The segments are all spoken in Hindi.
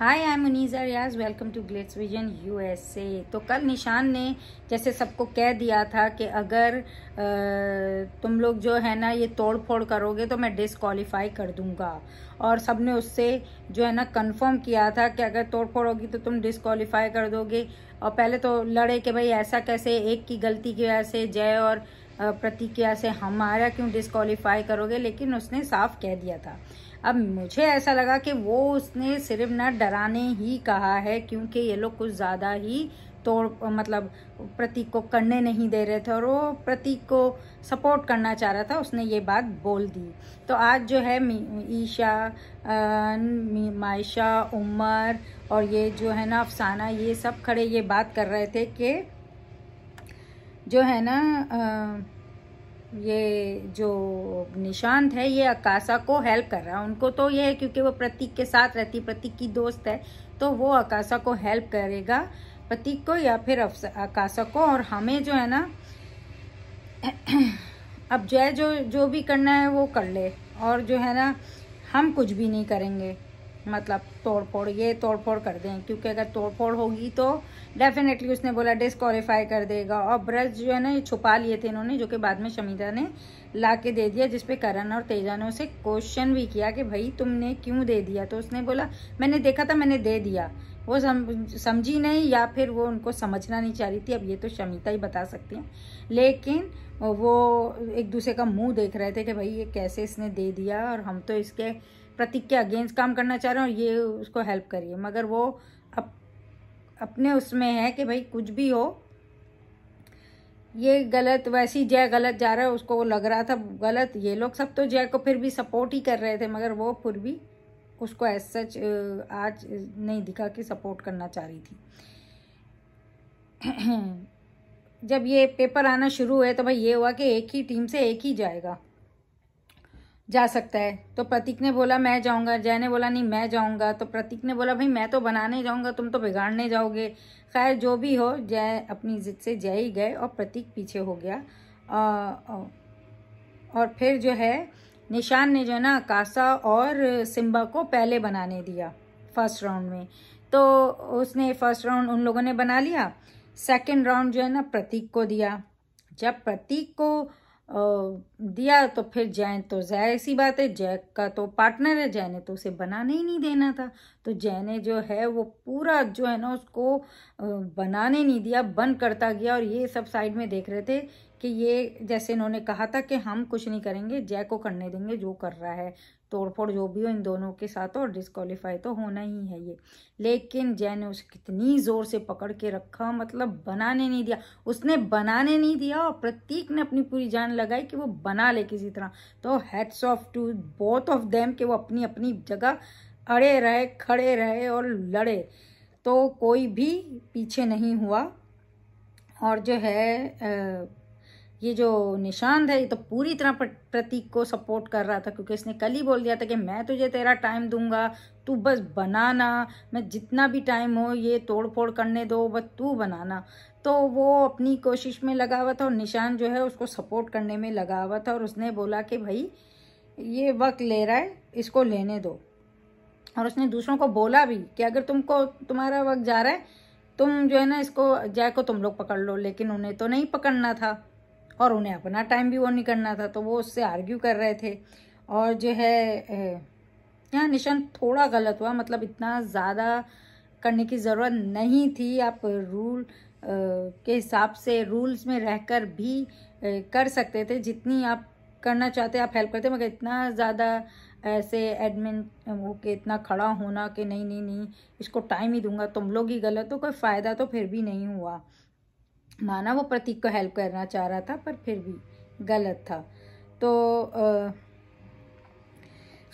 Hi I am Munija Riyaz welcome to Glitz Vision USA तो कल निशान ने जैसे सबको कह दिया था कि अगर आ, तुम लोग जो है ना ये तोड़ फोड़ करोगे तो मैं डिसक्वालीफाई कर दूंगा और सब ने उससे जो है ना कंफर्म किया था कि अगर तोड़ फोड़ होगी तो तुम डिसक्वालीफाई कर दोगे और पहले तो लड़े कि भाई ऐसा कैसे एक की गलती की वजह से जय और प्रतिक्रिया से हमारा क्यों डिसक्वालीफाई करोगे लेकिन उसने साफ कह दिया था अब मुझे ऐसा लगा कि वो उसने सिर्फ ना डराने ही कहा है क्योंकि ये लोग कुछ ज़्यादा ही तोड़ मतलब प्रतीक को करने नहीं दे रहे थे और वो प्रतीक को सपोर्ट करना चाह रहा था उसने ये बात बोल दी तो आज जो है ईशा मायशा उमर और ये जो है ना अफसाना ये सब खड़े ये बात कर रहे थे कि जो है ना आ, ये जो निशांत है ये अकाशा को हेल्प कर रहा है उनको तो ये है क्योंकि वो प्रतीक के साथ रहती है प्रतीक की दोस्त है तो वो अकाशा को हेल्प करेगा प्रतीक को या फिर अकाशा को और हमें जो है ना अब जय जो जो भी करना है वो कर ले और जो है ना हम कुछ भी नहीं करेंगे मतलब तोड़ फोड़ ये तोड़ फोड़ कर दें क्योंकि अगर तोड़ फोड़ होगी तो डेफिनेटली उसने बोला डिसक्वालीफाई कर देगा और ब्रश जो है ना ये छुपा लिए थे इन्होंने जो कि बाद में शमीता ने ला के दे दिया जिसपे करण और तेजा ने उसे क्वेश्चन भी किया कि भाई तुमने क्यों दे दिया तो उसने बोला मैंने देखा था मैंने दे दिया वो समझी नहीं या फिर वो उनको समझना नहीं चाह रही थी अब ये तो शमिता ही बता सकती हैं लेकिन वो एक दूसरे का मुंह देख रहे थे कि भाई ये कैसे इसने दे दिया और हम तो इसके प्रतीक के अगेंस्ट काम करना चाह रहे हैं और ये उसको हेल्प करिए मगर वो अपने उसमें है कि भाई कुछ भी हो ये गलत वैसी जय गलत जा रहा है उसको वो लग रहा था गलत ये लोग सब तो जय को फिर भी सपोर्ट ही कर रहे थे मगर वो फिर भी उसको एज सच आज नहीं दिखा कि सपोर्ट करना चाह रही थी जब ये पेपर आना शुरू हुए तो भाई ये हुआ कि एक ही टीम से एक ही जाएगा जा सकता है तो प्रतीक ने बोला मैं जाऊँगा जय ने बोला नहीं मैं जाऊँगा तो प्रतीक ने बोला भाई मैं तो बनाने जाऊँगा तुम तो बिगाड़ने जाओगे खैर जो भी हो जय अपनी जिद से जय ही गए और प्रतीक पीछे हो गया आ, और फिर जो है निशान ने जो है ना कासा और सिम्बा को पहले बनाने दिया फर्स्ट राउंड में तो उसने फर्स्ट राउंड उन लोगों ने बना लिया सेकेंड राउंड जो है ना प्रतीक को दिया जब प्रतीक को दिया तो फिर जैन तो जाहिर सी बात है जैक का तो पार्टनर है जय ने तो उसे बनाने ही नहीं देना था तो जय ने जो है वो पूरा जो है ना उसको बनाने नहीं दिया बंद करता गया और ये सब साइड में देख रहे थे कि ये जैसे इन्होंने कहा था कि हम कुछ नहीं करेंगे जय को करने देंगे जो कर रहा है तोड़फोड़ जो भी हो इन दोनों के साथ और डिस्कालीफाई तो होना ही है ये लेकिन जय ने उसे कितनी ज़ोर से पकड़ के रखा मतलब बनाने नहीं दिया उसने बनाने नहीं दिया और प्रतीक ने अपनी पूरी जान लगाई कि वो बना ले किसी तरह तो hats off to both of them कि वो अपनी अपनी जगह अड़े रहे खड़े रहे और लड़े तो कोई भी पीछे नहीं हुआ और जो है आ, ये जो निशांत है ये तो पूरी तरह प्रतीक को सपोर्ट कर रहा था क्योंकि इसने कल ही बोल दिया था कि मैं तुझे तेरा टाइम दूंगा तू बस बनाना मैं जितना भी टाइम हो ये तोड़ फोड़ करने दो बस तू बनाना तो वो अपनी कोशिश में लगा हुआ था और निशान जो है उसको सपोर्ट करने में लगा हुआ था और उसने बोला कि भाई ये वक्त ले रहा है इसको लेने दो और उसने दूसरों को बोला भी कि अगर तुमको तुम्हारा वक्त जा रहा है तुम जो है ना इसको जय को तुम लोग पकड़ लो लेकिन उन्हें तो नहीं पकड़ना था और उन्हें अपना टाइम भी वो नहीं करना था तो वो उससे आर्ग्यू कर रहे थे और जो है यहाँ निशान थोड़ा गलत हुआ मतलब इतना ज़्यादा करने की ज़रूरत नहीं थी आप रूल के हिसाब से रूल्स में रहकर भी कर सकते थे जितनी आप करना चाहते आप हेल्प करते मगर इतना ज़्यादा ऐसे एडमिन वो के इतना खड़ा होना कि नहीं नहीं नहीं इसको टाइम ही दूंगा तुम लोग ही गलत हो कोई फ़ायदा तो फिर भी नहीं हुआ माना वो प्रतीक को हेल्प करना चाह रहा था पर फिर भी गलत था तो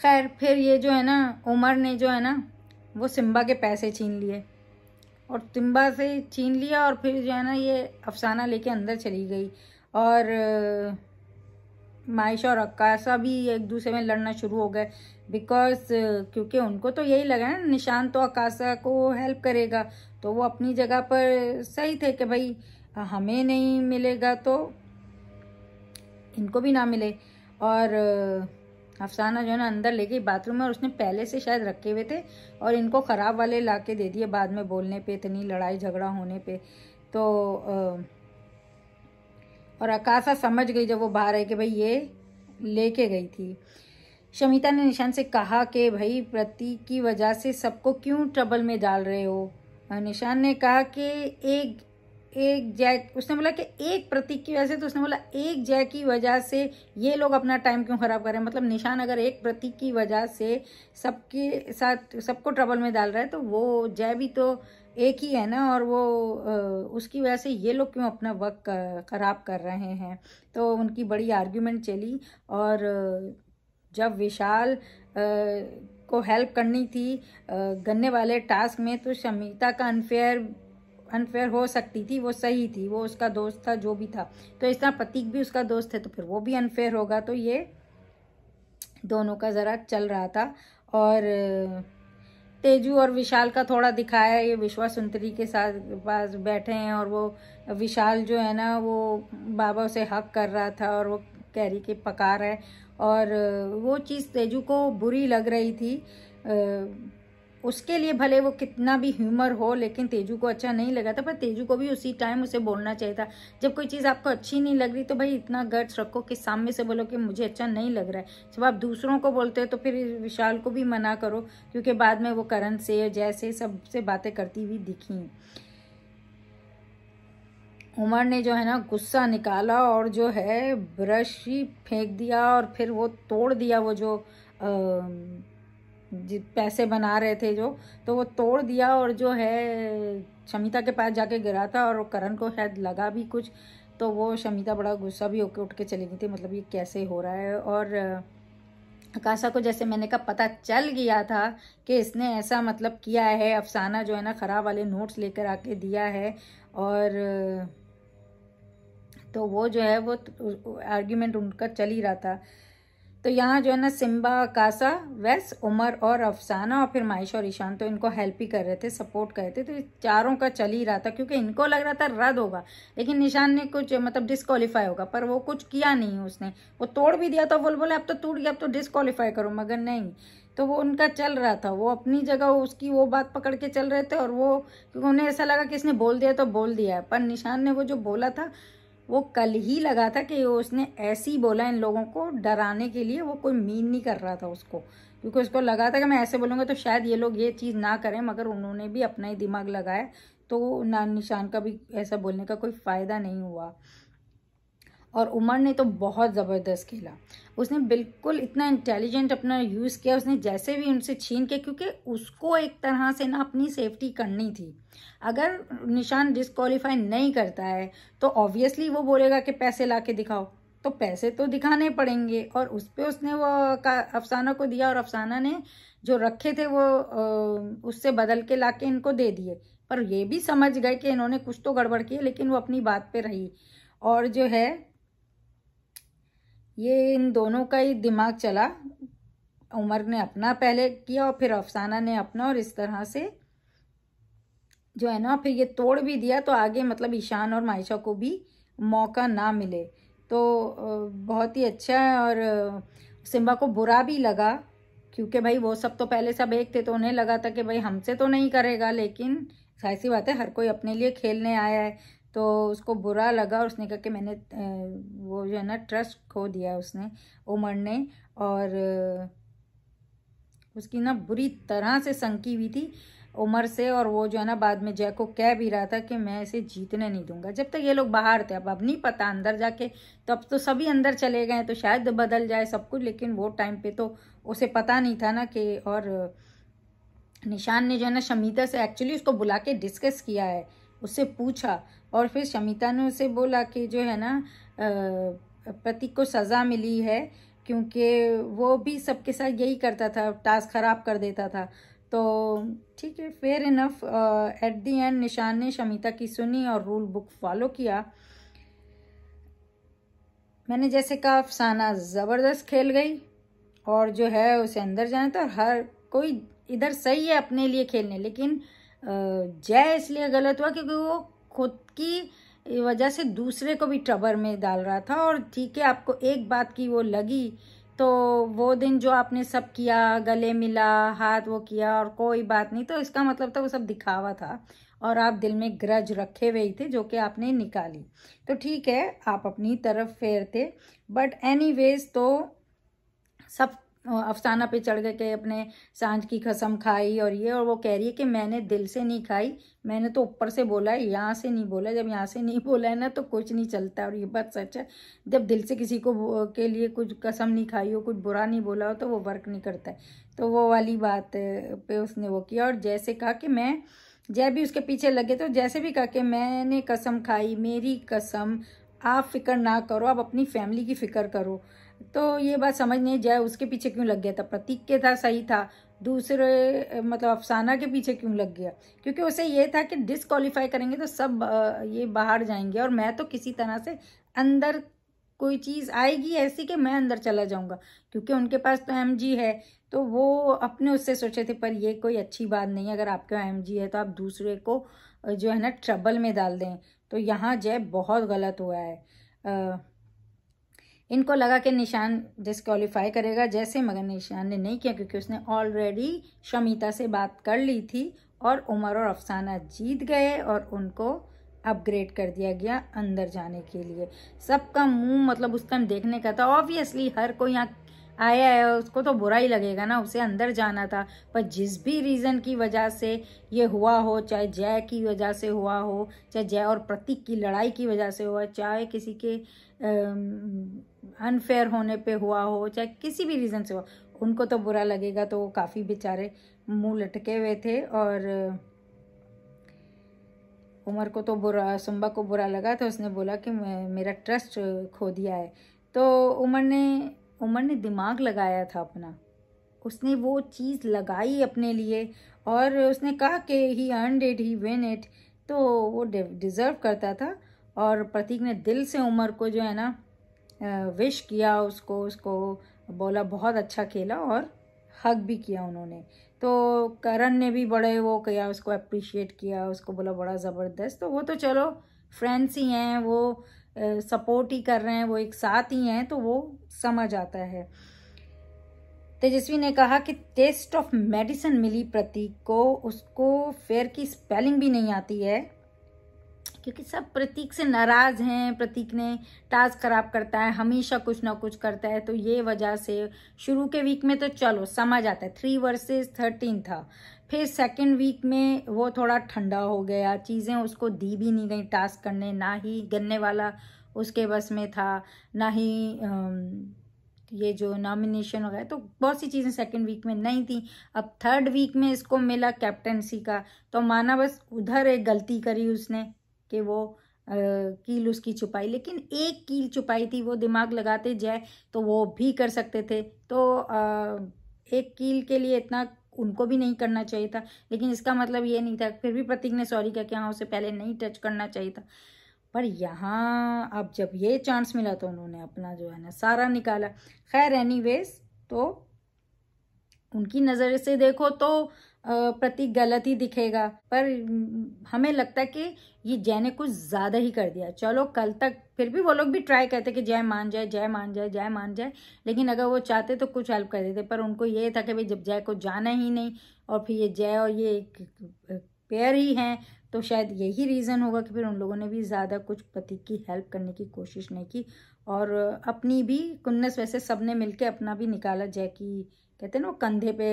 खैर फिर ये जो है ना उमर ने जो है ना वो सिम्बा के पैसे छीन लिए और सिम्बा से छीन लिया और फिर जो है ना ये अफसाना लेके अंदर चली गई और माइशा और अक्कासा भी एक दूसरे में लड़ना शुरू हो गए बिकॉज क्योंकि उनको तो यही लगा ना निशान तो अक्कासा को हेल्प करेगा तो वो अपनी जगह पर सही थे कि भाई हाँ, हमें नहीं मिलेगा तो इनको भी ना मिले और अफसाना जो है ना अंदर ले गई बाथरूम में और उसने पहले से शायद रखे हुए थे और इनको ख़राब वाले ला के दे दिए बाद में बोलने पे इतनी लड़ाई झगड़ा होने पे तो और अकाशा समझ गई जब वो बाहर आई कि भाई ये लेके गई थी शमिता ने निशान से कहा कि भाई प्रति की वजह से सबको क्यों ट्रबल में डाल रहे हो निशान ने कहा कि एक एक जय उसने बोला कि एक प्रतीक की वजह से तो उसने बोला एक जय की वजह से ये लोग अपना टाइम क्यों ख़राब कर रहे हैं मतलब निशान अगर एक प्रतीक की वजह से सबके साथ सबको ट्रबल में डाल रहा है तो वो जय भी तो एक ही है ना और वो उसकी वजह से ये लोग क्यों अपना वक्त ख़राब कर रहे हैं तो उनकी बड़ी आर्ग्यूमेंट चली और जब विशाल को हेल्प करनी थी गन्ने वाले टास्क में तो शमीता का अनफेयर अनफेयर हो सकती थी वो सही थी वो उसका दोस्त था जो भी था तो इस तरह प्रतीक भी उसका दोस्त है तो फिर वो भी अनफेयर होगा तो ये दोनों का ज़रा चल रहा था और तेजू और विशाल का थोड़ा दिखाया ये विश्वा सुंदरी के साथ पास बैठे हैं और वो विशाल जो है ना वो बाबा उसे हक कर रहा था और वो कैरी के पका रहा है और वो चीज़ तेजू को बुरी लग रही थी उसके लिए भले वो कितना भी ह्यूमर हो लेकिन तेजू को अच्छा नहीं लगा था पर तेजू को भी उसी टाइम उसे बोलना चाहिए था जब कोई चीज़ आपको अच्छी नहीं लग रही तो भाई इतना गट्स रखो कि सामने से बोलो कि मुझे अच्छा नहीं लग रहा है जब आप दूसरों को बोलते हो तो फिर विशाल को भी मना करो क्योंकि बाद में वो करण से जैसे सबसे बातें करती हुई दिखी उमर ने जो है ना गुस्सा निकाला और जो है ब्रश ही फेंक दिया और फिर वो तोड़ दिया वो जो आ, पैसे बना रहे थे जो तो वो तोड़ दिया और जो है शमिता के पास जाके गिरा था और करण को शायद लगा भी कुछ तो वो शमिता बड़ा गुस्सा भी होकर उठ के चली गई थी मतलब ये कैसे हो रहा है और अकाशा को जैसे मैंने कहा पता चल गया था कि इसने ऐसा मतलब किया है अफसाना जो है ना ख़राब वाले नोट्स लेकर आके दिया है और तो वो जो है वो आर्ग्यूमेंट तो, उनका चल ही रहा था तो यहाँ जो है ना सिम्बा कासा वैस उमर और अफसाना और फिर माइश और ईशान तो इनको हेल्प ही कर रहे थे सपोर्ट कर रहे थे तो चारों का चल ही रहा था क्योंकि इनको लग रहा था रद्द होगा लेकिन निशान ने कुछ मतलब डिस्कालीफाई होगा पर वो कुछ किया नहीं उसने वो तोड़ भी दिया था बोल बोले अब तो टूट गया अब तो डिस्कालीफाई करो मगर नहीं तो वो उनका चल रहा था वो अपनी जगह उसकी वो बात पकड़ के चल रहे थे और वो क्योंकि उन्हें ऐसा लगा कि इसने बोल दिया तो बोल दिया पर निशान ने वो जो बोला था वो कल ही लगा था कि उसने ऐसे ही बोला इन लोगों को डराने के लिए वो कोई मीन नहीं कर रहा था उसको क्योंकि उसको लगा था कि मैं ऐसे बोलूँगा तो शायद ये लोग ये चीज़ ना करें मगर उन्होंने भी अपना ही दिमाग लगाया तो नान निशान का भी ऐसा बोलने का कोई फ़ायदा नहीं हुआ और उमर ने तो बहुत ज़बरदस्त खेला उसने बिल्कुल इतना इंटेलिजेंट अपना यूज़ किया उसने जैसे भी उनसे छीन के क्योंकि उसको एक तरह से ना अपनी सेफ्टी करनी थी अगर निशान डिसक्वालीफाई नहीं करता है तो ऑब्वियसली वो बोलेगा कि पैसे ला के दिखाओ तो पैसे तो दिखाने पड़ेंगे और उस पर उसने वो अफसाना को दिया और अफसाना ने जो रखे थे वो उससे बदल के ला के इनको दे दिए पर ये भी समझ गए कि इन्होंने कुछ तो गड़बड़ किया लेकिन वो अपनी बात पे रही और जो है ये इन दोनों का ही दिमाग चला उमर ने अपना पहले किया और फिर अफसाना ने अपना और इस तरह से जो है ना फिर ये तोड़ भी दिया तो आगे मतलब ईशान और मायशा को भी मौका ना मिले तो बहुत ही अच्छा है और सिम्बा को बुरा भी लगा क्योंकि भाई वो सब तो पहले सब एक थे तो उन्हें लगा था कि भाई हमसे तो नहीं करेगा लेकिन ऐसी बात है हर कोई अपने लिए खेलने आया है तो उसको बुरा लगा और उसने कहा कि मैंने वो जो है ना ट्रस्ट खो दिया उसने उमर ने और उसकी ना बुरी तरह से संकी हुई थी उमर से और वो जो है ना बाद में जय को कह भी रहा था कि मैं इसे जीतने नहीं दूंगा जब तक ये लोग बाहर थे अब अब नहीं पता अंदर जाके तो अब तो सभी अंदर चले गए तो शायद बदल जाए सब कुछ लेकिन वो टाइम पे तो उसे पता नहीं था ना कि और निशान ने जो है ना शमीता से एक्चुअली उसको बुला के डिस्कस किया है उससे पूछा और फिर शमिता ने उसे बोला कि जो है ना पति को सज़ा मिली है क्योंकि वो भी सबके साथ यही करता था टास्क ख़राब कर देता था तो ठीक है fair enough at the end Nishan ने शमिता की सुनी और रूल बुक फॉलो किया मैंने जैसे कहा अफसाना ज़बरदस्त खेल गई और जो है उसे अंदर जाना था और हर कोई इधर सही है अपने लिए खेलने लेकिन जय इसलिए गलत हुआ क्योंकि वो खुद की वजह से दूसरे को भी ट्रबर में डाल रहा था और ठीक है आपको एक बात की वो लगी तो वो दिन जो आपने सब किया गले मिला हाथ वो किया और कोई बात नहीं तो इसका मतलब था वो सब दिखावा था और आप दिल में ग्रज रखे हुए थे जो कि आपने निकाली तो ठीक है आप अपनी तरफ फेरते बट एनी तो सब अफसाना पे चढ़ गए के अपने सांझ की कसम खाई और ये और वो कह रही है कि मैंने दिल से नहीं खाई मैंने तो ऊपर से बोला है यहाँ से नहीं बोला जब यहाँ से नहीं बोला है ना तो कुछ नहीं चलता और ये बात सच है जब दिल से किसी को के लिए कुछ कसम नहीं खाई हो कुछ बुरा नहीं बोला हो तो वो वर्क नहीं करता है तो वो वाली बात पे उसने वो किया और जैसे कहा कि मैं जय भी उसके पीछे लगे तो जैसे भी कहा कि मैंने कसम खाई मेरी कसम आप फिक्र ना करो आप अपनी फैमिली की फ़िक्र करो तो ये बात समझ नहीं जाए उसके पीछे क्यों लग गया था प्रतीक के था सही था दूसरे मतलब अफसाना के पीछे क्यों लग गया क्योंकि उसे ये था कि डिसक्वालीफाई करेंगे तो सब ये बाहर जाएंगे और मैं तो किसी तरह से अंदर कोई चीज़ आएगी ऐसी कि मैं अंदर चला जाऊंगा क्योंकि उनके पास तो एम है तो वो अपने उससे सोचे थे पर ये कोई अच्छी बात नहीं है अगर आपके यहाँ एम है तो आप दूसरे को जो है ना ट्रबल में डाल दें तो यहाँ जय बहुत गलत हुआ है आ, इनको लगा कि निशान डिस्कवालीफाई करेगा जैसे मगर निशान ने नहीं किया क्योंकि उसने ऑलरेडी शमिता से बात कर ली थी और उमर और अफसाना जीत गए और उनको अपग्रेड कर दिया गया अंदर जाने के लिए सबका मुंह मतलब उस टाइम देखने का था ऑब्वियसली हर कोई यहाँ आया है उसको तो बुरा ही लगेगा ना उसे अंदर जाना था पर जिस भी रीज़न की वजह से ये हुआ हो चाहे जय की वजह से हुआ हो चाहे जय और प्रतीक की लड़ाई की वजह से हुआ चाहे किसी के अनफेयर होने पे हुआ हो चाहे किसी भी रीज़न से हुआ उनको तो बुरा लगेगा तो वो काफ़ी बेचारे मुंह लटके हुए थे और उमर को तो बुरा सुम्बा को बुरा लगा तो उसने बोला कि मैं मेरा ट्रस्ट खो दिया है तो उमर ने उमर ने दिमाग लगाया था अपना उसने वो चीज़ लगाई अपने लिए और उसने कहा कि he earn it he win it तो वो डिज़र्व करता था और प्रतीक ने दिल से उमर को जो है ना विश किया उसको उसको बोला बहुत अच्छा खेला और हक भी किया उन्होंने तो करण ने भी बड़े वो किया उसको अप्रिशिएट किया उसको बोला बड़ा ज़बरदस्त तो वो तो चलो फ्रेंड्स ही हैं वो सपोर्ट ही कर रहे हैं वो एक साथ ही हैं तो वो समझ आता है तेजस्वी ने कहा कि टेस्ट ऑफ मेडिसिन मिली प्रतीक को उसको फेयर की स्पेलिंग भी नहीं आती है क्योंकि सब प्रतीक से नाराज़ हैं प्रतीक ने टास्क खराब करता है हमेशा कुछ ना कुछ करता है तो ये वजह से शुरू के वीक में तो चलो समझ आता है थ्री वर्सेस थर्टीन था फिर सेकेंड वीक में वो थोड़ा ठंडा हो गया चीज़ें उसको दी भी नहीं गई टास्क करने ना ही गन्ने वाला उसके बस में था ना ही ये जो नॉमिनेशन वगैरह तो बहुत सी चीज़ें सेकेंड वीक में नहीं थी अब थर्ड वीक में इसको मिला कैप्टनसी का तो माना बस उधर एक गलती करी उसने कि वो आ, कील उसकी छुपाई लेकिन एक कील छुपाई थी वो दिमाग लगाते जाए तो वो भी कर सकते थे तो आ, एक कील के लिए इतना उनको भी नहीं करना चाहिए था लेकिन इसका मतलब ये नहीं था फिर भी प्रतीक ने सॉरी कहा कि हाँ उसे पहले नहीं टच करना चाहिए था पर यहाँ अब जब ये चांस मिला तो उन्होंने अपना जो है ना सारा निकाला खैर एनी तो उनकी नज़र से देखो तो प्रति गलत ही दिखेगा पर हम्म, हमें लगता है कि ये जय ने कुछ ज़्यादा ही कर दिया चलो कल तक फिर भी वो लोग भी ट्राई करते कि जय मान जाए जय मान जाए जय मान जाए लेकिन अगर वो चाहते तो कुछ हेल्प कर देते पर उनको ये था कि भाई जब जय को जाना ही नहीं और फिर ये जय और ये एक पेयर ही हैं तो शायद यही रीज़न होगा कि फिर उन लोगों ने भी ज़्यादा कुछ पति की हेल्प करने की कोशिश नहीं की और अपनी भी कुन्नस वैसे सब ने मिल अपना भी निकाला जय की कहते हैं ना वो कंधे पे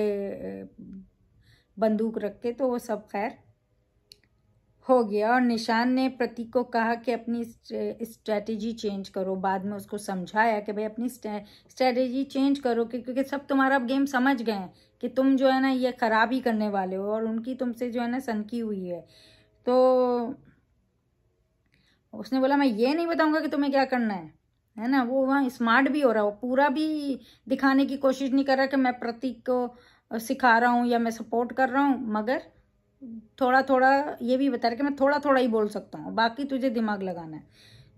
बंदूक रख के तो वो सब खैर हो गया और निशान ने प्रतीक को कहा कि अपनी स्ट्रेटेजी चेंज करो बाद में उसको समझाया कि भाई अपनी स्ट्रेटेजी चेंज करो कि क्योंकि सब तुम्हारा अब गेम समझ गए हैं कि तुम जो है ना ये ख़राब ही करने वाले हो और उनकी तुमसे जो है ना सनकी हुई है तो उसने बोला मैं ये नहीं बताऊंगा कि तुम्हें क्या करना है है ना वो वहाँ स्मार्ट भी हो रहा वो पूरा भी दिखाने की कोशिश नहीं कर रहा कि मैं प्रतीक को सिखा रहा हूँ या मैं सपोर्ट कर रहा हूँ मगर थोड़ा थोड़ा ये भी बता रहा कि मैं थोड़ा थोड़ा ही बोल सकता हूँ बाकी तुझे दिमाग लगाना है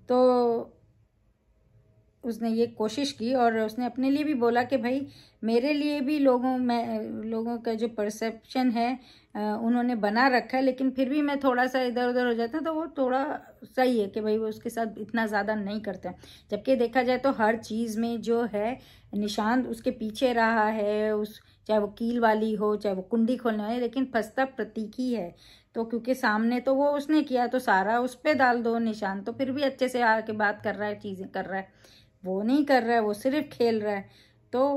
तो उसने ये कोशिश की और उसने अपने लिए भी बोला कि भाई मेरे लिए भी लोगों में लोगों का जो परसेप्शन है उन्होंने बना रखा है लेकिन फिर भी मैं थोड़ा सा इधर उधर हो जाता तो वो थोड़ा सही है कि भाई वो उसके साथ इतना ज़्यादा नहीं करते जबकि देखा जाए तो हर चीज़ में जो है निशांत उसके पीछे रहा है उस चाहे वो कील वाली हो चाहे वो कुंडी खोलने वाली लेकिन फंसता प्रतीक ही है तो क्योंकि सामने तो वो उसने किया तो सारा उस पर डाल दो निशान तो फिर भी अच्छे से आके बात कर रहा है चीज़ें कर रहा है वो नहीं कर रहा है वो सिर्फ खेल रहा है तो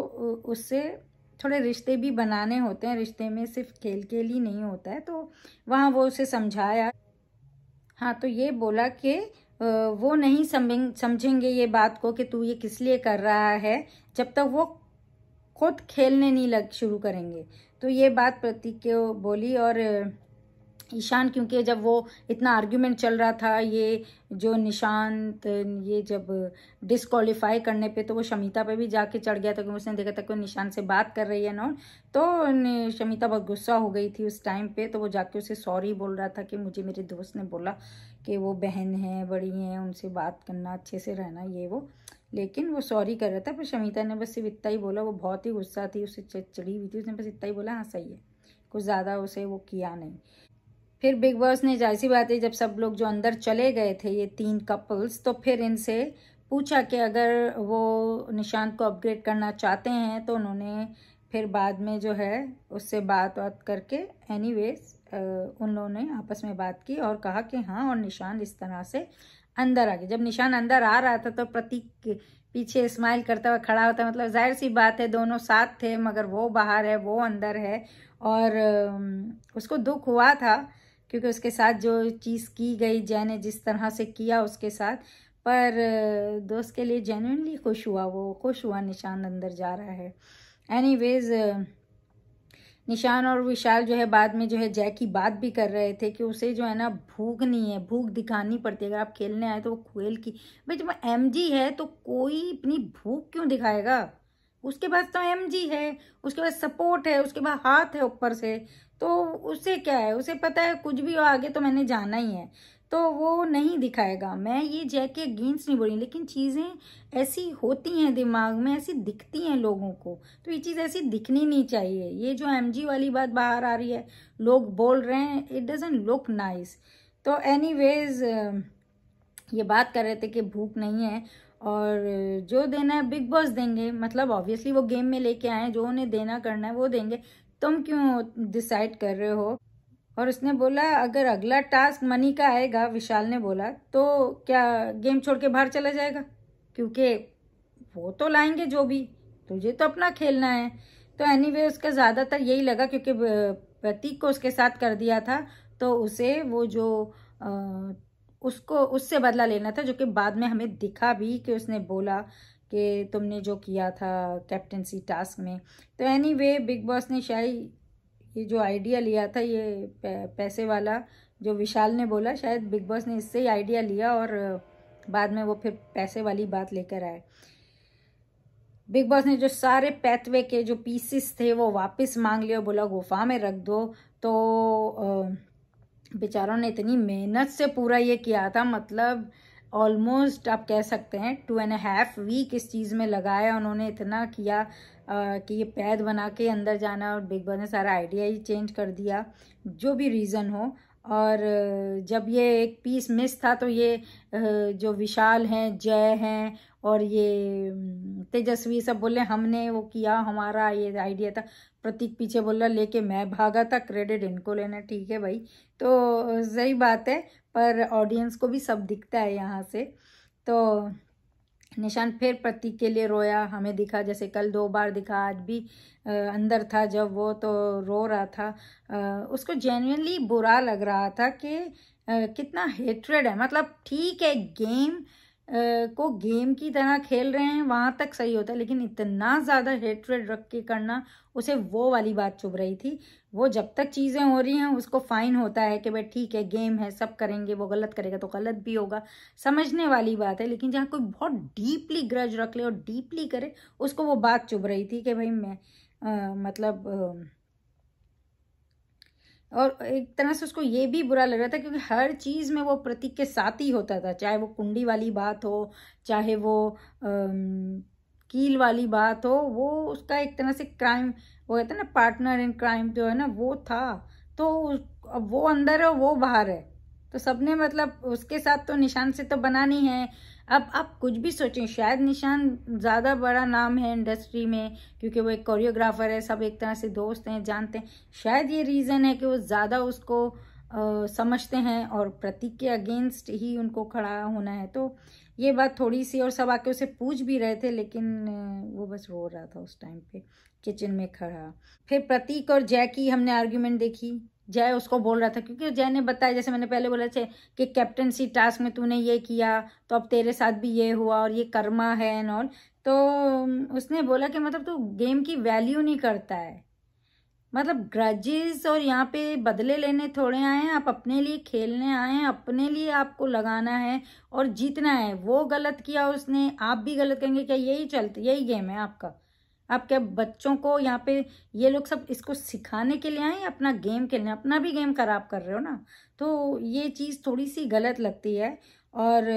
उससे थोड़े रिश्ते भी बनाने होते हैं रिश्ते में सिर्फ खेल खेल ही नहीं होता है तो वहाँ वो उसे समझाया हाँ तो ये बोला कि वो नहीं समझेंगे ये बात को कि तू ये किस लिए कर रहा है जब तक वो खुद खेलने नहीं लग शुरू करेंगे तो ये बात प्रतीक को बोली और ईशान क्योंकि जब वो इतना आर्ग्यूमेंट चल रहा था ये जो निशांत ये जब डिसक्वालीफाई करने पे तो वो शमिता पे भी जाके चढ़ गया था क्योंकि उसने देखा था कि वो निशान से बात कर रही है नॉन तो शमिता बहुत गुस्सा हो गई थी उस टाइम पे तो वो जाके उसे सॉरी बोल रहा था कि मुझे मेरे दोस्त ने बोला कि वो बहन है बड़ी हैं उनसे बात करना अच्छे से रहना ये वो लेकिन वो सॉरी कर रहा था पर शमिता ने बस सिर्फ इतना ही बोला वो बहुत ही गुस्सा थी उससे चढ़ी हुई थी उसने बस इतना ही बोला हाँ सही है कुछ ज़्यादा उसे वो किया नहीं फिर बिग बॉस ने जैसी बात है जब सब लोग जो अंदर चले गए थे ये तीन कपल्स तो फिर इनसे पूछा कि अगर वो निशांत को अपग्रेड करना चाहते हैं तो उन्होंने फिर बाद में जो है उससे बात बात करके एनी उन लोगों ने आपस में बात की और कहा कि हाँ और निशान इस तरह से अंदर आ गया जब निशान अंदर आ रहा था तो प्रतीक पीछे स्माइल करता हुआ खड़ा होता है मतलब जाहिर सी बात है दोनों साथ थे मगर वो बाहर है वो अंदर है और उसको दुख हुआ था क्योंकि उसके साथ जो चीज़ की गई जय ने जिस तरह से किया उसके साथ पर दोस्त के लिए जेन्यनली खुश हुआ वो खुश हुआ निशान अंदर जा रहा है एनीवेज़ निशान और विशाल जो है बाद में जो है जय की बात भी कर रहे थे कि उसे जो है ना भूख नहीं है भूख दिखानी पड़ती है अगर आप खेलने आए तो वो कोयल की भाई जब एम है तो कोई अपनी भूख क्यों दिखाएगा उसके पास तो एम है उसके पास सपोर्ट है उसके पास हाथ है ऊपर से तो उसे क्या है उसे पता है कुछ भी हो आगे तो मैंने जाना ही है तो वो नहीं दिखाएगा मैं ये जय के अगेंस्ट नहीं बोल रही लेकिन चीज़ें ऐसी होती हैं दिमाग में ऐसी दिखती हैं लोगों को तो ये चीज़ ऐसी दिखनी नहीं चाहिए ये जो एम वाली बात बाहर आ रही है लोग बोल रहे हैं इट डजेंट लुक नाइस तो एनीवेज ये बात कर रहे थे कि भूख नहीं है और जो देना है बिग बॉस देंगे मतलब ऑब्वियसली वो गेम में लेके आए जो उन्हें देना करना है वो देंगे तुम क्यों डिसाइड कर रहे हो और उसने बोला अगर अगला टास्क मनी का आएगा विशाल ने बोला तो क्या गेम छोड़ के बाहर चला जाएगा क्योंकि वो तो लाएंगे जो भी तुझे तो अपना खेलना है तो एनीवे उसका ज़्यादातर यही लगा क्योंकि प्रतीक को उसके साथ कर दिया था तो उसे वो जो आ, उसको उससे बदला लेना था जो कि बाद में हमें दिखा भी कि उसने बोला कि तुमने जो किया था कैप्टनसी टास्क में तो एनी वे बिग बॉस ने शाही ये जो आइडिया लिया था ये पैसे वाला जो विशाल ने बोला शायद बिग बॉस ने इससे ही आइडिया लिया और बाद में वो फिर पैसे वाली बात लेकर आए बिग बॉस ने जो सारे पैतवे के जो पीसेस थे वो वापस मांग लिया और बोला गुफा में रख दो तो बेचारों ने इतनी मेहनत से पूरा ये किया था मतलब ऑलमोस्ट आप कह सकते हैं टू एंड हाफ वीक इस चीज़ में लगाया उन्होंने इतना किया कि ये पैद बना के अंदर जाना और बिग बॉस ने सारा आइडिया ही चेंज कर दिया जो भी रीज़न हो और जब ये एक पीस मिस था तो ये जो विशाल हैं जय हैं और ये तेजस्वी सब बोले हमने वो किया हमारा ये आइडिया था प्रतीक पीछे बोल रहा लेके मैं भागा था क्रेडिट इनको लेना ठीक है भाई तो सही बात है पर ऑडियंस को भी सब दिखता है यहाँ से तो निशान फिर प्रतीक के लिए रोया हमें दिखा जैसे कल दो बार दिखा आज भी अंदर था जब वो तो रो रहा था उसको जेन्यनली बुरा लग रहा था कि कितना हेट्रेड है मतलब ठीक है गेम को गेम की तरह खेल रहे हैं वहाँ तक सही होता है लेकिन इतना ज़्यादा हेट्रेड रख के करना उसे वो वाली बात चुभ रही थी वो जब तक चीज़ें हो रही हैं उसको फाइन होता है कि भाई ठीक है गेम है सब करेंगे वो गलत करेगा तो गलत भी होगा समझने वाली बात है लेकिन जहाँ कोई बहुत डीपली ग्रज रख ले और डीपली करे उसको वो बात चुभ रही थी कि भाई मैं आ, मतलब आ, और एक तरह से उसको ये भी बुरा लग रहा था क्योंकि हर चीज़ में वो प्रतीक के साथ ही होता था चाहे वो कुंडी वाली बात हो चाहे वो कील वाली बात हो वो उसका एक तरह से क्राइम वो कहते ना पार्टनर इन क्राइम जो है ना वो था तो अब वो अंदर है वो बाहर है तो सबने मतलब उसके साथ तो निशान से तो बनानी है अब आप कुछ भी सोचें शायद निशान ज़्यादा बड़ा नाम है इंडस्ट्री में क्योंकि वो एक कोरियोग्राफर है सब एक तरह से दोस्त हैं जानते हैं शायद ये रीज़न है कि वो ज़्यादा उसको आ, समझते हैं और प्रतीक के अगेंस्ट ही उनको खड़ा होना है तो ये बात थोड़ी सी और सब आके उसे पूछ भी रहे थे लेकिन वो बस रो रहा था उस टाइम पे किचन में खड़ा फिर प्रतीक और जय की हमने आर्ग्यूमेंट देखी जय उसको बोल रहा था क्योंकि जय ने बताया जैसे मैंने पहले बोला थे कि कैप्टनसी टास्क में तूने ये किया तो अब तेरे साथ भी ये हुआ और ये कर्मा है एंड ऑल तो उसने बोला कि मतलब तू गेम की वैल्यू नहीं करता है मतलब ग्रजेस और यहाँ पे बदले लेने थोड़े आए हैं आप अपने लिए खेलने आए हैं अपने लिए आपको लगाना है और जीतना है वो गलत किया उसने आप भी गलत करेंगे क्या यही चलते यही गेम है आपका आप क्या बच्चों को यहाँ पे ये लोग सब इसको सिखाने के लिए आए अपना गेम खेलने अपना भी गेम खराब कर रहे हो ना तो ये चीज़ थोड़ी सी गलत लगती है और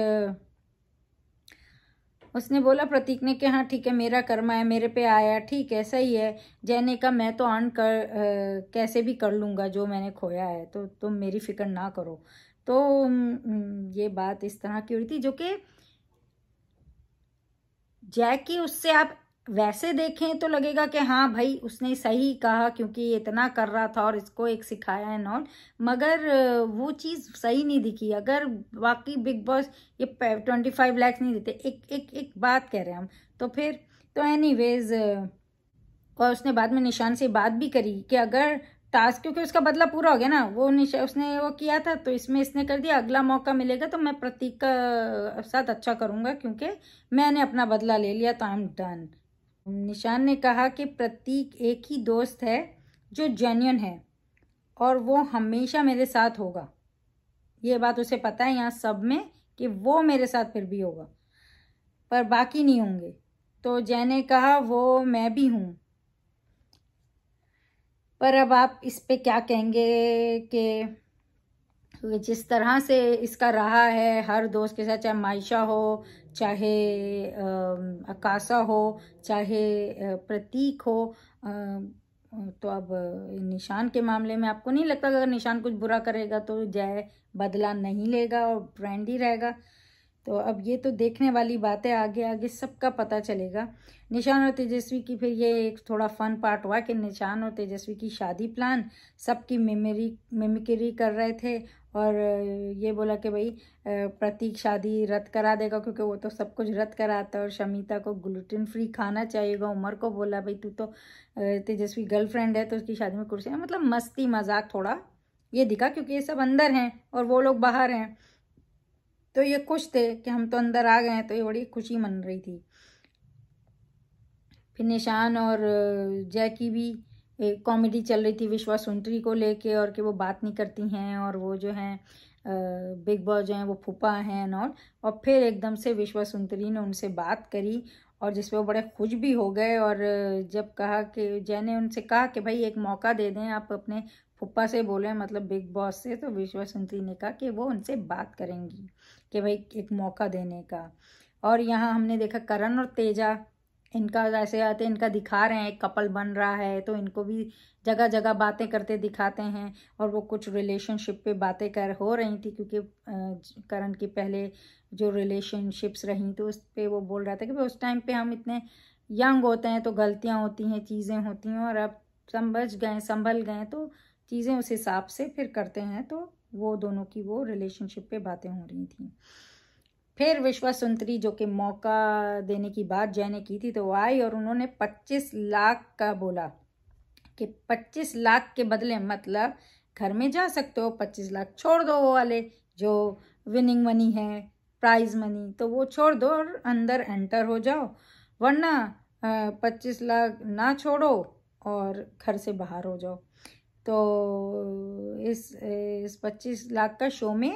उसने बोला प्रतीक ने कि हाँ ठीक है मेरा कर्मा है मेरे पे आया ठीक है सही है जय ने कहा मैं तो अर्न कर आ, कैसे भी कर लूँगा जो मैंने खोया है तो तुम मेरी फिक्र ना करो तो ये बात इस तरह की हुई थी जो कि जय की उससे आप वैसे देखें तो लगेगा कि हाँ भाई उसने सही कहा क्योंकि ये इतना कर रहा था और इसको एक सिखाया है नॉट मगर वो चीज़ सही नहीं दिखी अगर बाकी बिग बॉस ये ट्वेंटी फाइव लैक्स नहीं देते एक एक एक बात कह रहे हैं हम तो फिर तो एनीवेज और उसने बाद में निशान से बात भी करी कि अगर टास्क क्योंकि उसका बदला पूरा हो गया ना वो निशा उसने वो किया था तो इसमें इसने कर दिया अगला मौका मिलेगा तो मैं प्रतीक का साथ अच्छा करूँगा क्योंकि मैंने अपना बदला ले लिया तो आई एम डन निशान ने कहा कि प्रतीक एक ही दोस्त है जो जेन्यन है और वो हमेशा मेरे साथ होगा ये बात उसे पता है यहाँ सब में कि वो मेरे साथ फिर भी होगा पर बाकी नहीं होंगे तो जय ने कहा वो मैं भी हूँ पर अब आप इस पे क्या कहेंगे कि जिस तरह से इसका रहा है हर दोस्त के साथ चाहे मायशा हो चाहे अकासा हो चाहे प्रतीक हो तो अब निशान के मामले में आपको नहीं लगता अगर निशान कुछ बुरा करेगा तो जय बदला नहीं लेगा और ब्रांड ही रहेगा तो अब ये तो देखने वाली बात है आगे आगे सबका पता चलेगा निशान और तेजस्वी की फिर ये एक थोड़ा फन पार्ट हुआ कि निशान और तेजस्वी की शादी प्लान सबकी मेमोरी मेमिकरी कर रहे थे और ये बोला कि भाई प्रतीक शादी रद्द करा देगा क्योंकि वो तो सब कुछ रद्द कराता है और शमीता को ग्लूटेन फ्री खाना चाहिएगा उमर को बोला भाई तू तो तेजस्वी गर्लफ्रेंड है तो उसकी शादी में कुर्सी मतलब मस्ती मजाक थोड़ा ये दिखा क्योंकि ये सब अंदर हैं और वो लोग बाहर हैं तो ये खुश थे कि हम तो अंदर आ गए हैं तो ये बड़ी खुशी मन रही थी फिर निशान और जैकी भी एक कॉमेडी चल रही थी विश्वा सुंदरी को लेके और कि वो बात नहीं करती हैं और वो जो हैं बिग बॉस जो हैं वो फूफा हैं एंड और फिर एकदम से विश्वा सुंदरी ने उनसे बात करी और जिसपे वो बड़े खुश भी हो गए और जब कहा कि जय ने उनसे कहा कि भाई एक मौका दे दें आप अपने फुप्पा से बोलें मतलब बिग बॉस से तो विश्वा सुंदरी ने कहा कि वो उनसे बात करेंगी कि भाई एक मौका देने का और यहाँ हमने देखा करण और तेजा इनका ऐसे आते इनका दिखा रहे हैं एक कपल बन रहा है तो इनको भी जगह जगह बातें करते दिखाते हैं और वो कुछ रिलेशनशिप पे बातें कर हो रही थी क्योंकि करण की पहले जो रिलेशनशिप्स रही तो उस पर वो बोल रहा था कि उस टाइम पे हम इतने यंग होते हैं तो गलतियाँ होती हैं चीज़ें होती हैं और अब समझ गए संभल गए तो चीज़ें उस हिसाब से फिर करते हैं तो वो दोनों की वो रिलेशनशिप पे बातें हो रही थी फिर विश्वासुंतरी जो कि मौका देने की बात जय ने की थी तो वो आई और उन्होंने पच्चीस लाख का बोला कि पच्चीस लाख के बदले मतलब घर में जा सकते हो पच्चीस लाख छोड़ दो वो वाले जो विनिंग मनी है प्राइज मनी तो वो छोड़ दो और अंदर एंटर हो जाओ वरना पच्चीस लाख ना छोड़ो और घर से बाहर हो जाओ तो इस इस पच्चीस लाख का शो में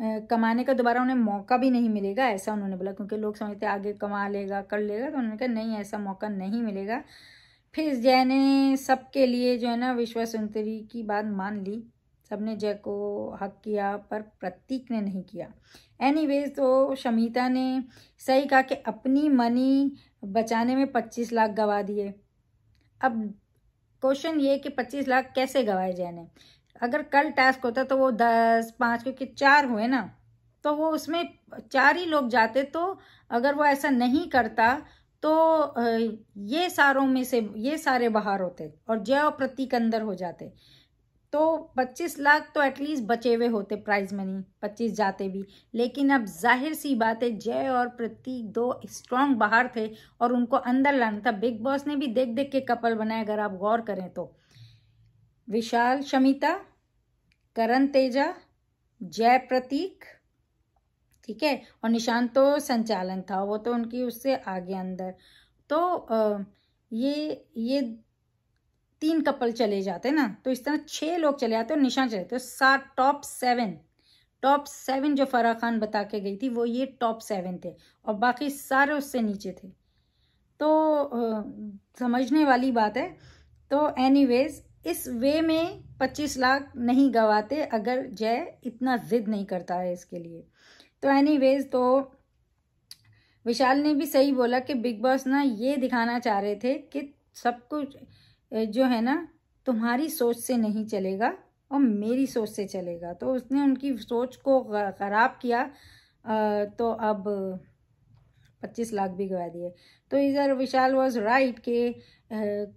कमाने का दोबारा उन्हें मौका भी नहीं मिलेगा ऐसा उन्होंने बोला क्योंकि लोग समझते आगे कमा लेगा कर लेगा तो उन्होंने कहा नहीं ऐसा मौका नहीं मिलेगा फिर जय ने सबके लिए जो है ना विश्वा सुंदरी की बात मान ली सबने जय को हक किया पर प्रतीक ने नहीं किया एनीवेज तो शमीता ने सही कहा कि अपनी मनी बचाने में पच्चीस लाख गवा दिए अब क्वेश्चन ये कि पच्चीस लाख कैसे गवाए जय ने अगर कल टास्क होता तो वो दस पाँच क्योंकि चार हुए ना तो वो उसमें चार ही लोग जाते तो अगर वो ऐसा नहीं करता तो ये सारों में से ये सारे बाहर होते और जय और प्रतीक अंदर हो जाते तो 25 लाख तो एटलीस्ट बचे हुए होते प्राइज मनी 25 जाते भी लेकिन अब जाहिर सी बात है जय और प्रतीक दो स्ट्रांग बाहर थे और उनको अंदर लाना था बिग बॉस ने भी देख देख के कपल बनाए अगर आप गौर करें तो विशाल शमिता करण तेजा जय प्रतीक ठीक है और निशान तो संचालन था वो तो उनकी उससे आगे अंदर तो ये ये तीन कपल चले जाते ना तो इस तरह छः लोग चले जाते और निशान चले जाते तो सात टॉप सेवन टॉप सेवन जो फराह खान बता के गई थी वो ये टॉप सेवन थे और बाकी सारे उससे नीचे थे तो समझने वाली बात है तो एनीवेज इस वे में पच्चीस लाख नहीं गवाते अगर जय इतना ज़िद नहीं करता है इसके लिए तो एनीवेज तो विशाल ने भी सही बोला कि बिग बॉस ना ये दिखाना चाह रहे थे कि सब कुछ जो है ना तुम्हारी सोच से नहीं चलेगा और मेरी सोच से चलेगा तो उसने उनकी सोच को ख़राब किया तो अब पच्चीस लाख भी गवा दिए तो इधर विशाल वॉज राइट कि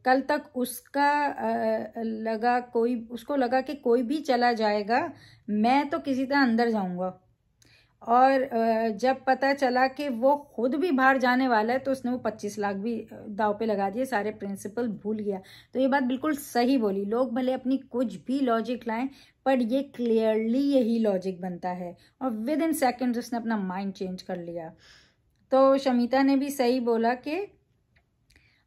कल तक उसका आ, लगा कोई उसको लगा कि कोई भी चला जाएगा मैं तो किसी तरह अंदर जाऊंगा और जब पता चला कि वो खुद भी बाहर जाने वाला है तो उसने वो पच्चीस लाख भी दाव पे लगा दिए सारे प्रिंसिपल भूल गया तो ये बात बिल्कुल सही बोली लोग भले अपनी कुछ भी लॉजिक लाएं पर ये क्लियरली यही लॉजिक बनता है और विद इन सेकेंड उसने अपना माइंड चेंज कर लिया तो शमिता ने भी सही बोला कि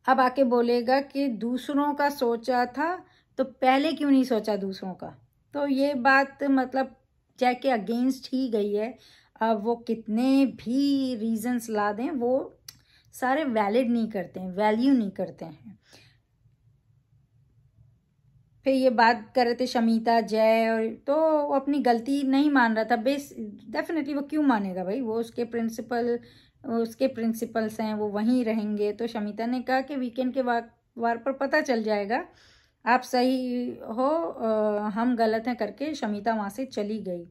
अब आके बोलेगा कि दूसरों का सोचा था तो पहले क्यों नहीं सोचा दूसरों का तो ये बात मतलब के अगेंस्ट ही गई है अब वो कितने भी रीजंस ला दें वो सारे वैलिड नहीं करते हैं वैल्यू नहीं करते हैं फिर ये बात कर रहे थे शमिता जय और तो वो अपनी गलती नहीं मान रहा था बेस डेफिनेटली वो क्यों मानेगा भाई वो उसके प्रिंसिपल उसके प्रिंसिपल्स हैं वो वहीं रहेंगे तो शमिता ने कहा कि वीकेंड के वार पर पता चल जाएगा आप सही हो आ, हम गलत हैं करके शमिता वहाँ से चली गई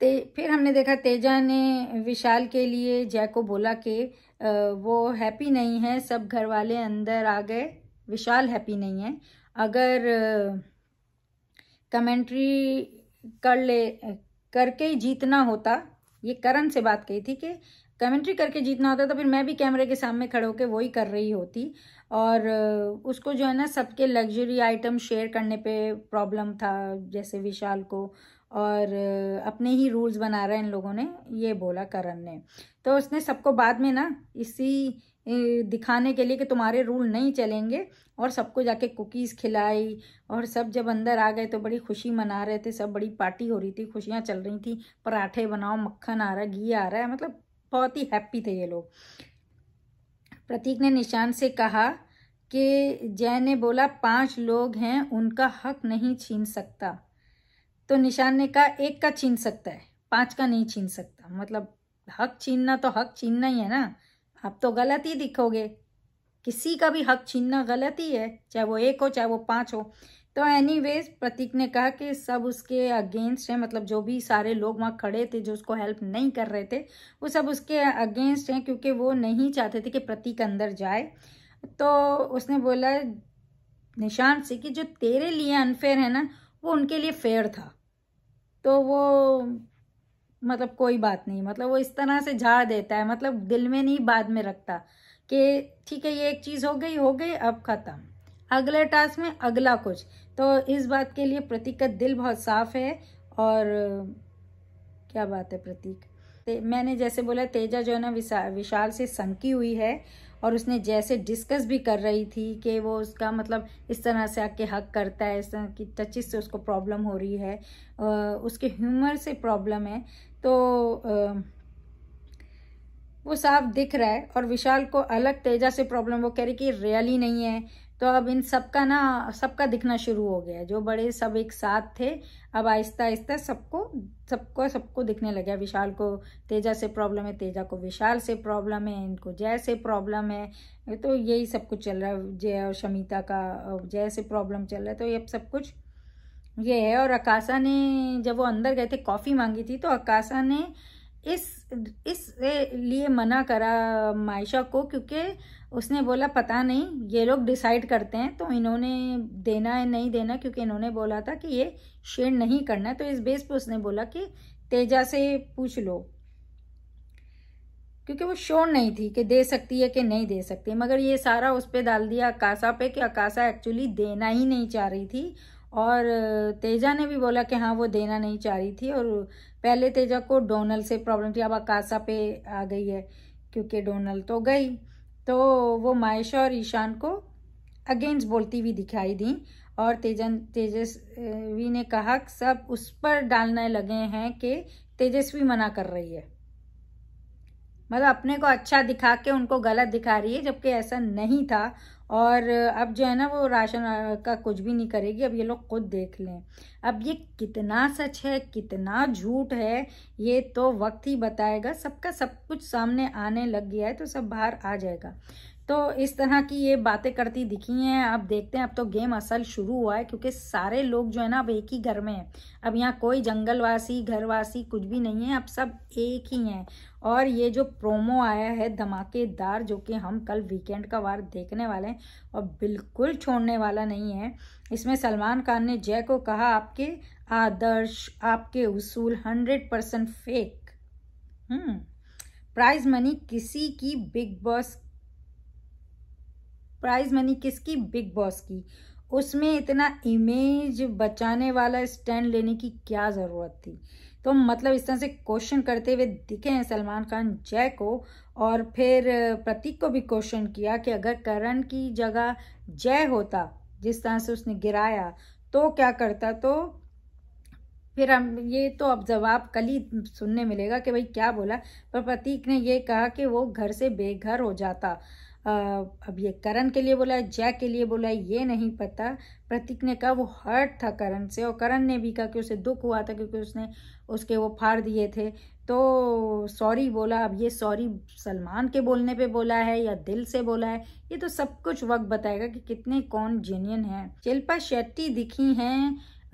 ते फिर हमने देखा तेजा ने विशाल के लिए जय को बोला कि वो हैप्पी नहीं है सब घर वाले अंदर आ गए विशाल हैप्पी नहीं है अगर कमेंट्री कर ले करके ही जीतना होता ये करण से बात कही थी कि कमेंट्री करके जीतना होता तो फिर मैं भी कैमरे के सामने खड़े होकर वही कर रही होती और उसको जो है ना सबके लग्जरी आइटम शेयर करने पे प्रॉब्लम था जैसे विशाल को और अपने ही रूल्स बना रहे हैं इन लोगों ने ये बोला करण ने तो उसने सबको बाद में ना इसी दिखाने के लिए कि तुम्हारे रूल नहीं चलेंगे और सबको जाके कुकीज़ खिलाई और सब जब अंदर आ गए तो बड़ी खुशी मना रहे थे सब बड़ी पार्टी हो रही थी खुशियाँ चल रही थी पराठे बनाओ मक्खन आ रहा घी आ रहा है मतलब बहुत ही हैप्पी थे ये लोग प्रतीक ने निशान से कहा कि जय ने बोला पांच लोग हैं उनका हक नहीं छीन सकता तो निशान ने कहा एक का छीन सकता है पांच का नहीं छीन सकता मतलब हक छीनना तो हक छीनना ही है ना अब तो गलत ही दिखोगे किसी का भी हक छीनना गलत ही है चाहे वो एक हो चाहे वो पाँच हो तो एनीवेज प्रतीक ने कहा कि सब उसके अगेंस्ट हैं मतलब जो भी सारे लोग वहाँ खड़े थे जो उसको हेल्प नहीं कर रहे थे वो सब उसके अगेंस्ट हैं क्योंकि वो नहीं चाहते थे कि प्रतीक अंदर जाए तो उसने बोला निशान से कि जो तेरे लिए अनफेयर है ना वो उनके लिए फेयर था तो वो मतलब कोई बात नहीं मतलब वो इस तरह से झाड़ देता है मतलब दिल में नहीं बाद में रखता कि ठीक है ये एक चीज़ हो गई हो गई अब ख़त्म अगले टास्क में अगला कुछ तो इस बात के लिए प्रतीक का दिल बहुत साफ है और क्या बात है प्रतीक मैंने जैसे बोला तेजा जो है ना विशाल से संकी हुई है और उसने जैसे डिस्कस भी कर रही थी कि वो उसका मतलब इस तरह से आके हक करता है इस तरह की टचिस से उसको प्रॉब्लम हो रही है उसके ह्यूमर से प्रॉब्लम है तो वो साफ दिख रहा है और विशाल को अलग तेजा से प्रॉब्लम वो कह रही कि रियली नहीं है तो अब इन सबका ना सबका दिखना शुरू हो गया जो बड़े सब एक साथ थे अब आहिस्ता आहिस्ता सबको सबको सबको दिखने लगे विशाल को तेजा से प्रॉब्लम है तेजा को विशाल से प्रॉब्लम है इनको जय से प्रॉब्लम है तो यही सब कुछ चल रहा है जय और शमिता का जय से प्रॉब्लम चल रहा है तो ये अब सब कुछ ये है और अकाशा ने जब वो अंदर गए थे कॉफ़ी मांगी थी तो अकाशा ने इस इस लिए मना करा मायशा को क्योंकि उसने बोला पता नहीं ये लोग डिसाइड करते हैं तो इन्होंने देना है नहीं देना क्योंकि इन्होंने बोला था कि ये शेयर नहीं करना है तो इस बेस पर उसने बोला कि तेजा से पूछ लो क्योंकि वो श्योर नहीं थी कि दे सकती है कि नहीं दे सकती मगर ये सारा उस पर डाल दिया अकाशा पे कि अकाशा एक्चुअली देना ही नहीं चाह रही थी और तेजा ने भी बोला कि हाँ वो देना नहीं चाह रही थी और पहले तेजा को डोनल से प्रॉब्लम थी अब अकाशा पे आ गई है क्योंकि डोनल तो गई तो वो मायशा और ईशान को अगेंस्ट बोलती हुई दिखाई दी और तेजन तेजस्वी ने कहा सब उस पर डालने लगे हैं कि तेजस्वी मना कर रही है मतलब अपने को अच्छा दिखा के उनको गलत दिखा रही है जबकि ऐसा नहीं था और अब जो है ना वो राशन का कुछ भी नहीं करेगी अब ये लोग खुद देख लें अब ये कितना सच है कितना झूठ है ये तो वक्त ही बताएगा सबका सब कुछ सामने आने लग गया है तो सब बाहर आ जाएगा तो इस तरह की ये बातें करती दिखी हैं अब देखते हैं अब तो गेम असल शुरू हुआ है क्योंकि सारे लोग जो है ना अब एक ही घर में हैं अब यहाँ कोई जंगलवासी घरवासी कुछ भी नहीं है अब सब एक ही हैं और ये जो प्रोमो आया है धमाकेदार जो कि हम कल वीकेंड का वार देखने वाले हैं और बिल्कुल छोड़ने वाला नहीं है इसमें सलमान खान ने जय को कहा आपके आदर्श आपके उसूल hundred percent fake prize money किसी की बिग बॉस प्राइज मनी किसकी बिग बॉस की उसमें इतना इमेज बचाने वाला स्टैंड लेने की क्या ज़रूरत थी तो मतलब इस तरह से क्वेश्चन करते हुए दिखे हैं सलमान खान जय को और फिर प्रतीक को भी क्वेश्चन किया कि अगर करण की जगह जय होता जिस तरह से उसने गिराया तो क्या करता तो फिर हम ये तो अब जवाब कल ही सुनने मिलेगा कि भाई क्या बोला पर प्रतीक ने ये कहा कि वो घर से बेघर हो जाता अब ये करण के लिए बोला है जय के लिए बोला है ये नहीं पता प्रतीक ने कहा वो हर्ट था करण से और करण ने भी कहा कि उसे दुख हुआ था क्योंकि उसने उसके वो फाड़ दिए थे तो सॉरी बोला अब ये सॉरी सलमान के बोलने पे बोला है या दिल से बोला है ये तो सब कुछ वक्त बताएगा कि कितने कौन जेन्यन हैं शिल्पा शेट्टी दिखी हैं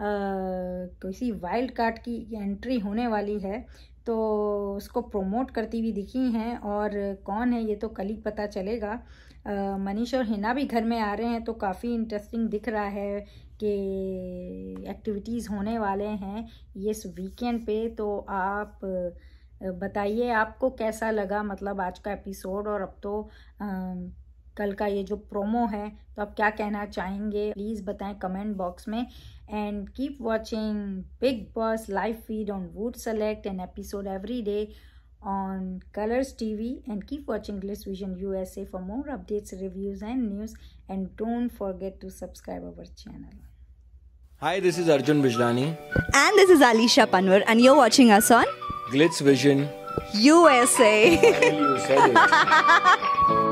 किसी वाइल्ड कार्ड की एंट्री होने वाली है तो उसको प्रोमोट करती हुई दिखी हैं और कौन है ये तो कल ही पता चलेगा मनीष और हिना भी घर में आ रहे हैं तो काफ़ी इंटरेस्टिंग दिख रहा है कि एक्टिविटीज़ होने वाले हैं ये इस वीकेंड पे तो आप बताइए आपको कैसा लगा मतलब आज का एपिसोड और अब तो आ, कल का ये जो प्रोमो है तो आप क्या कहना चाहेंगे प्लीज़ बताएं कमेंट बॉक्स में and keep watching Bigg Boss live feed on Voot Select an episode every day on Colors T V and keep watching लिस्ट Vision U S A for more updates reviews and news and don't forget to subscribe our channel Hi, this is Arjun Bijlani. And this is Alicia Panwar, and you're watching us on Glitz Vision USA.